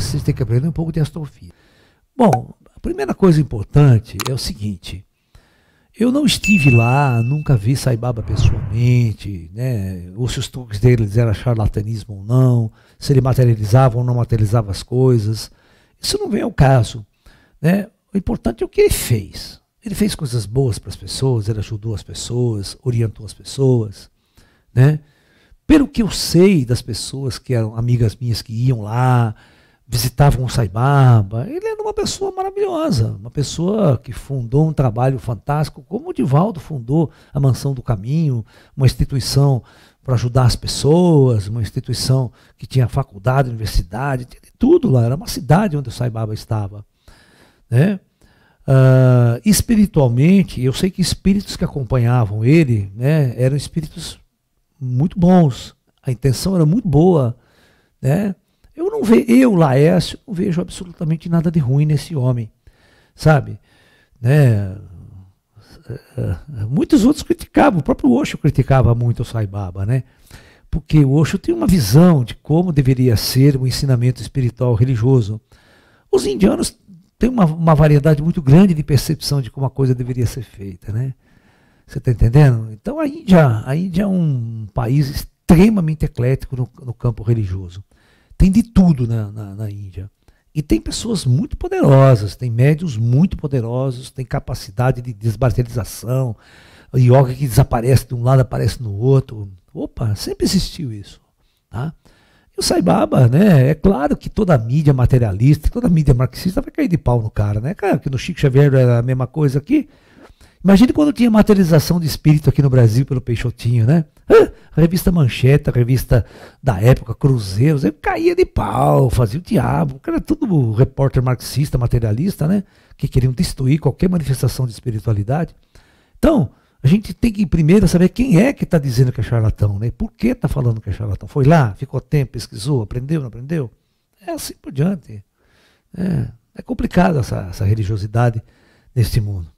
vocês têm que aprender é um pouco de astrofísica. Bom, a primeira coisa importante é o seguinte. Eu não estive lá, nunca vi Saibaba pessoalmente, né? ou se os truques dele eram charlatanismo ou não, se ele materializava ou não materializava as coisas. Isso não vem ao caso. Né? O importante é o que ele fez. Ele fez coisas boas para as pessoas, ele ajudou as pessoas, orientou as pessoas. Né? Pelo que eu sei das pessoas que eram amigas minhas que iam lá, visitavam o Saibaba. Ele era uma pessoa maravilhosa, uma pessoa que fundou um trabalho fantástico, como o Divaldo fundou a Mansão do Caminho, uma instituição para ajudar as pessoas, uma instituição que tinha faculdade, universidade, tinha tudo lá. Era uma cidade onde o Saibaba estava. Né? Uh, espiritualmente, eu sei que espíritos que acompanhavam ele né, eram espíritos muito bons. A intenção era muito boa. Né? Eu não vejo, eu, Laércio, não vejo absolutamente nada de ruim nesse homem, sabe? Né? Muitos outros criticavam, o próprio Osho criticava muito o Sai Baba, né? Porque o Osho tem uma visão de como deveria ser o ensinamento espiritual religioso. Os indianos têm uma, uma variedade muito grande de percepção de como a coisa deveria ser feita, né? Você está entendendo? Então a Índia, a Índia é um país extremamente eclético no, no campo religioso. Tem de tudo na, na, na Índia. E tem pessoas muito poderosas, tem médios muito poderosos, tem capacidade de desmaterialização, yoga que desaparece de um lado, aparece no outro. Opa, sempre existiu isso. Tá? E o Saibaba, né? É claro que toda mídia materialista, toda mídia marxista vai cair de pau no cara, né? Cara, que no Chico Xavier era a mesma coisa aqui. Imagina quando tinha materialização de espírito aqui no Brasil pelo Peixotinho, né? revista Manchete, revista da época, Cruzeiros, eu caía de pau, fazia o diabo. Era tudo repórter marxista, materialista, né? Que queriam destruir qualquer manifestação de espiritualidade. Então, a gente tem que primeiro saber quem é que está dizendo que é charlatão, né? Por que está falando que é charlatão? Foi lá, ficou tempo, pesquisou, aprendeu, não aprendeu? É assim por diante. É, é complicado essa, essa religiosidade neste mundo.